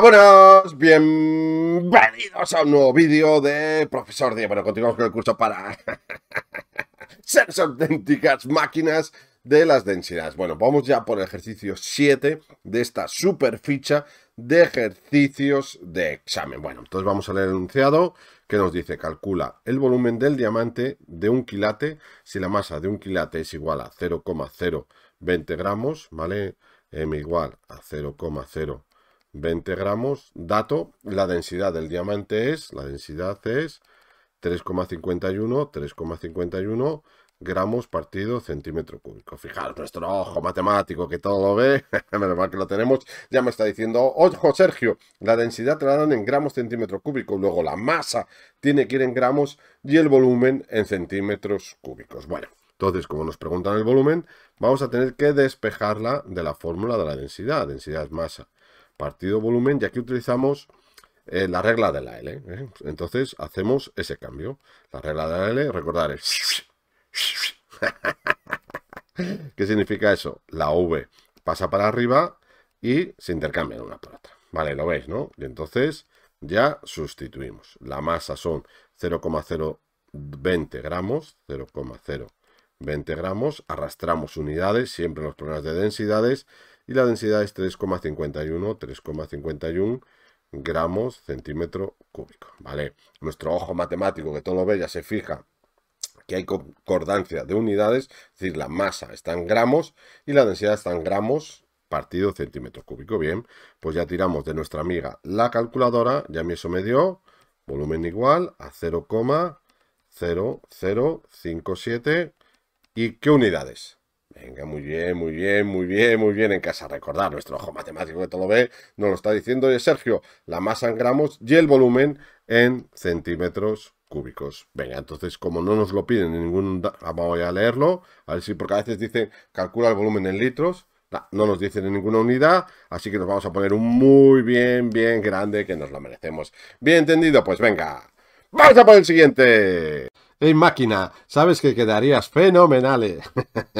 Buenos, bienvenidos a un nuevo vídeo de Profesor Díaz. Bueno, continuamos con el curso para ser auténticas máquinas de las densidades. Bueno, vamos ya por el ejercicio 7 de esta super ficha de ejercicios de examen. Bueno, entonces vamos a leer el enunciado que nos dice calcula el volumen del diamante de un quilate si la masa de un quilate es igual a 0,020 gramos, ¿vale? M igual a 0,020. 20 gramos. Dato, la densidad del diamante es, la densidad es 3,51, 3,51 gramos partido centímetro cúbico. Fijaros, nuestro ojo matemático que todo ¿eh? lo ve, menos mal que lo tenemos, ya me está diciendo, ojo Sergio, la densidad te la dan en gramos centímetro cúbico, luego la masa tiene que ir en gramos y el volumen en centímetros cúbicos. Bueno, entonces como nos preguntan el volumen, vamos a tener que despejarla de la fórmula de la densidad, densidad es masa partido volumen, ya que utilizamos eh, la regla de la L. ¿eh? Entonces hacemos ese cambio. La regla de la L, recordar, es... ¿Qué significa eso? La V pasa para arriba y se intercambia una por otra. Vale, lo veis, ¿no? Y entonces ya sustituimos. La masa son 0,020 gramos, 0,020 gramos. Arrastramos unidades, siempre en los problemas de densidades y la densidad es 3,51, 3,51 gramos centímetro cúbico, ¿vale? Nuestro ojo matemático que todo lo ve ya se fija que hay concordancia de unidades, es decir, la masa está en gramos y la densidad está en gramos partido centímetro cúbico. Bien, pues ya tiramos de nuestra amiga la calculadora, ya me eso me dio volumen igual a 0,0057 y qué unidades. Venga, muy bien, muy bien, muy bien, muy bien en casa. Recordad, nuestro ojo matemático que todo lo ve, nos lo está diciendo es Sergio. La masa en gramos y el volumen en centímetros cúbicos. Venga, entonces, como no nos lo piden en ningún... Ah, Voy a leerlo, a ver si... Porque a veces dicen, calcula el volumen en litros. No, no nos dicen en ninguna unidad, así que nos vamos a poner un muy bien, bien grande que nos lo merecemos. Bien entendido, pues venga. ¡Vamos a por el siguiente! en máquina, sabes que quedarías fenomenal eh.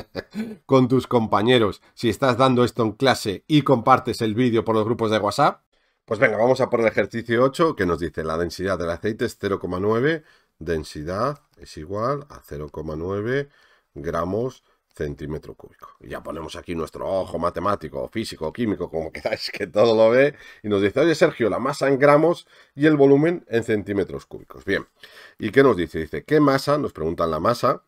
con tus compañeros si estás dando esto en clase y compartes el vídeo por los grupos de WhatsApp. Pues venga, vamos a por el ejercicio 8 que nos dice la densidad del aceite es 0,9, densidad es igual a 0,9 gramos centímetro cúbico. Y ya ponemos aquí nuestro ojo matemático, físico, químico, como queráis, que todo lo ve, y nos dice, oye Sergio, la masa en gramos y el volumen en centímetros cúbicos. Bien, ¿y qué nos dice? Dice, ¿qué masa? Nos preguntan la masa.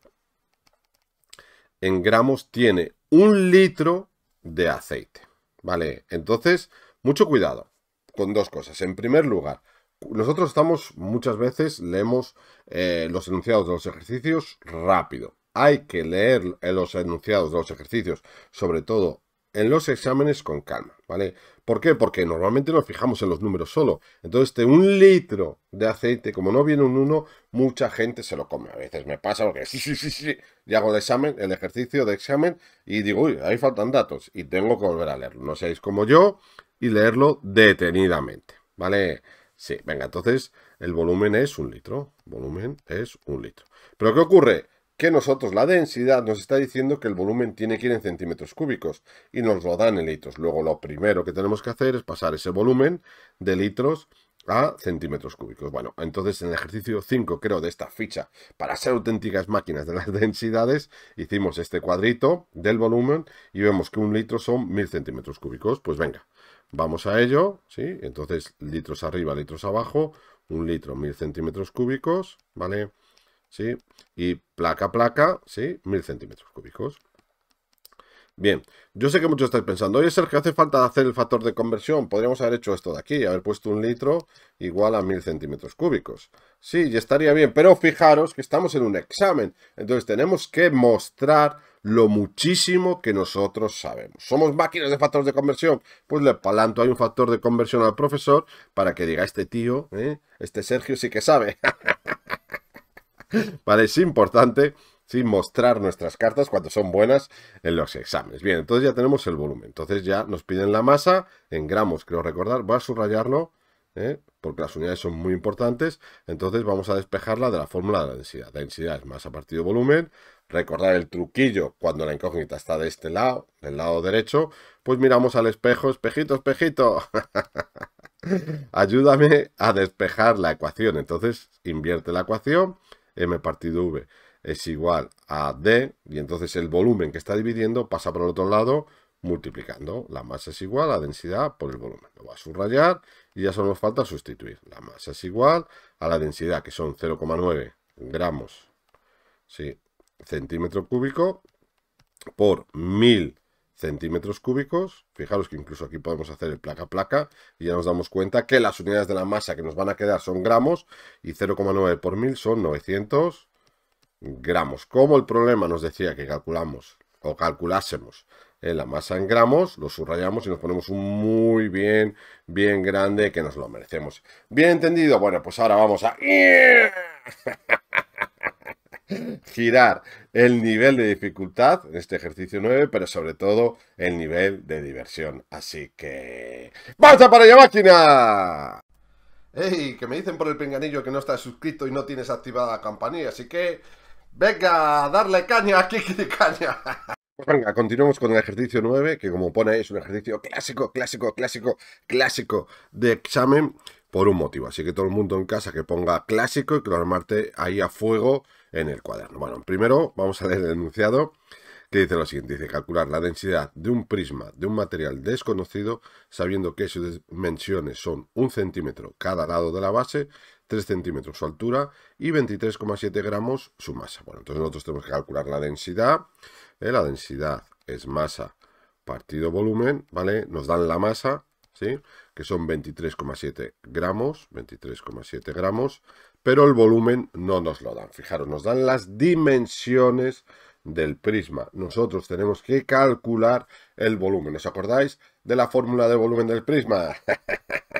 En gramos tiene un litro de aceite. Vale, entonces, mucho cuidado con dos cosas. En primer lugar, nosotros estamos muchas veces, leemos eh, los enunciados de los ejercicios rápido. Hay que leer los enunciados de los ejercicios, sobre todo en los exámenes con calma, ¿vale? ¿Por qué? Porque normalmente nos fijamos en los números solo. Entonces, de un litro de aceite, como no viene un uno, mucha gente se lo come. A veces me pasa porque sí, sí, sí, sí. Y hago el examen, el ejercicio de examen y digo, uy, ahí faltan datos y tengo que volver a leerlo. No seáis como yo y leerlo detenidamente, ¿vale? Sí, venga, entonces el volumen es un litro. Volumen es un litro. Pero ¿qué ocurre? que nosotros la densidad nos está diciendo que el volumen tiene que ir en centímetros cúbicos y nos lo dan en litros. Luego lo primero que tenemos que hacer es pasar ese volumen de litros a centímetros cúbicos. Bueno, entonces en el ejercicio 5, creo, de esta ficha, para ser auténticas máquinas de las densidades, hicimos este cuadrito del volumen y vemos que un litro son mil centímetros cúbicos. Pues venga, vamos a ello, ¿sí? Entonces, litros arriba, litros abajo, un litro, mil centímetros cúbicos, ¿vale? ¿sí? Y placa, placa, ¿sí? Mil centímetros cúbicos. Bien, yo sé que muchos estáis pensando, oye Sergio, hace falta hacer el factor de conversión, podríamos haber hecho esto de aquí, haber puesto un litro igual a mil centímetros cúbicos. Sí, y estaría bien, pero fijaros que estamos en un examen, entonces tenemos que mostrar lo muchísimo que nosotros sabemos. ¿Somos máquinas de factores de conversión? Pues le palanto hay un factor de conversión al profesor para que diga, este tío, ¿eh? este Sergio sí que sabe. es importante sin mostrar nuestras cartas cuando son buenas en los exámenes. Bien, entonces ya tenemos el volumen. Entonces ya nos piden la masa en gramos, creo recordar. Voy a subrayarlo ¿eh? porque las unidades son muy importantes. Entonces vamos a despejarla de la fórmula de la densidad. densidad es masa partido volumen. Recordar el truquillo cuando la incógnita está de este lado, del lado derecho. Pues miramos al espejo, espejito, espejito. Ayúdame a despejar la ecuación. Entonces invierte la ecuación m partido v es igual a d, y entonces el volumen que está dividiendo pasa por el otro lado multiplicando. La masa es igual a densidad por el volumen. Lo va a subrayar y ya solo nos falta sustituir. La masa es igual a la densidad, que son 0,9 gramos sí, centímetro cúbico por 1000 centímetros cúbicos. Fijaros que incluso aquí podemos hacer el placa placa y ya nos damos cuenta que las unidades de la masa que nos van a quedar son gramos y 0,9 por mil son 900 gramos. Como el problema nos decía que calculamos o calculásemos en la masa en gramos, lo subrayamos y nos ponemos un muy bien, bien grande que nos lo merecemos. ¿Bien entendido? Bueno, pues ahora vamos a... girar el nivel de dificultad en este ejercicio 9, pero sobre todo el nivel de diversión. Así que... ¡Vamos a para la máquina! ¡Ey! Que me dicen por el pinganillo que no estás suscrito y no tienes activada la campanilla, así que... ¡Venga! ¡Darle caña! ¡Kiki caña! Pues venga, continuamos con el ejercicio 9, que como pone es un ejercicio clásico, clásico, clásico, clásico de examen por un motivo. Así que todo el mundo en casa que ponga clásico y que lo armarte ahí a fuego en el cuaderno. Bueno, primero vamos a leer el enunciado que dice lo siguiente, dice calcular la densidad de un prisma de un material desconocido sabiendo que sus dimensiones son un centímetro cada lado de la base, 3 centímetros su altura y 23,7 gramos su masa. Bueno, entonces nosotros tenemos que calcular la densidad, ¿eh? la densidad es masa partido volumen, ¿vale? Nos dan la masa, ¿sí? Que son 23,7 gramos, 23,7 gramos pero el volumen no nos lo dan. Fijaros, nos dan las dimensiones del prisma. Nosotros tenemos que calcular el volumen. ¿Os acordáis de la fórmula de volumen del prisma?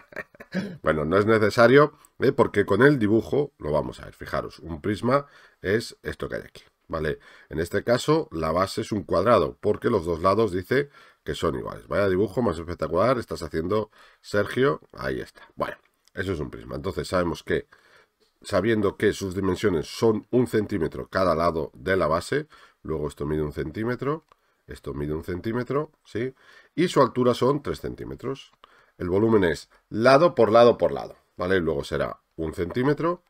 bueno, no es necesario ¿eh? porque con el dibujo lo vamos a ver. Fijaros, un prisma es esto que hay aquí. ¿Vale? En este caso, la base es un cuadrado, porque los dos lados dice que son iguales. Vaya dibujo más espectacular, estás haciendo Sergio. Ahí está. Bueno, eso es un prisma. Entonces sabemos que sabiendo que sus dimensiones son un centímetro cada lado de la base, luego esto mide un centímetro, esto mide un centímetro, ¿sí? Y su altura son tres centímetros. El volumen es lado por lado por lado, ¿vale? Luego será un centímetro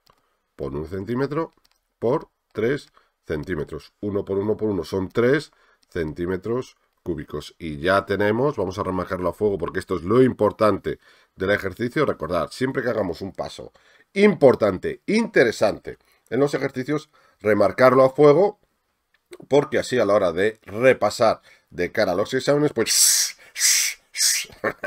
por un centímetro por tres centímetros. Uno por uno por uno son tres centímetros cúbicos. Y ya tenemos, vamos a remarcarlo a fuego porque esto es lo importante del ejercicio, recordar siempre que hagamos un paso importante, interesante en los ejercicios, remarcarlo a fuego, porque así a la hora de repasar de cara a los exámenes, pues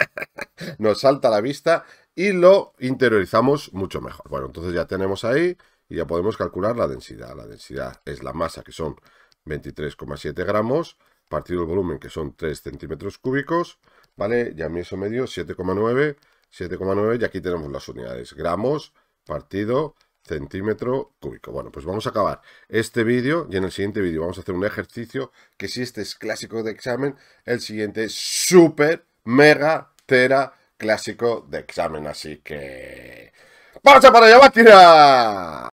nos salta la vista y lo interiorizamos mucho mejor. Bueno, entonces ya tenemos ahí y ya podemos calcular la densidad. La densidad es la masa, que son 23,7 gramos, partido el volumen, que son 3 centímetros cúbicos, ¿vale? Ya mi eso medio, 7,9 7,9 y aquí tenemos las unidades, gramos partido centímetro cúbico. Bueno, pues vamos a acabar este vídeo y en el siguiente vídeo vamos a hacer un ejercicio que si este es clásico de examen, el siguiente es súper, mega, tera, clásico de examen. Así que... ¡Pasa para allá, máquina!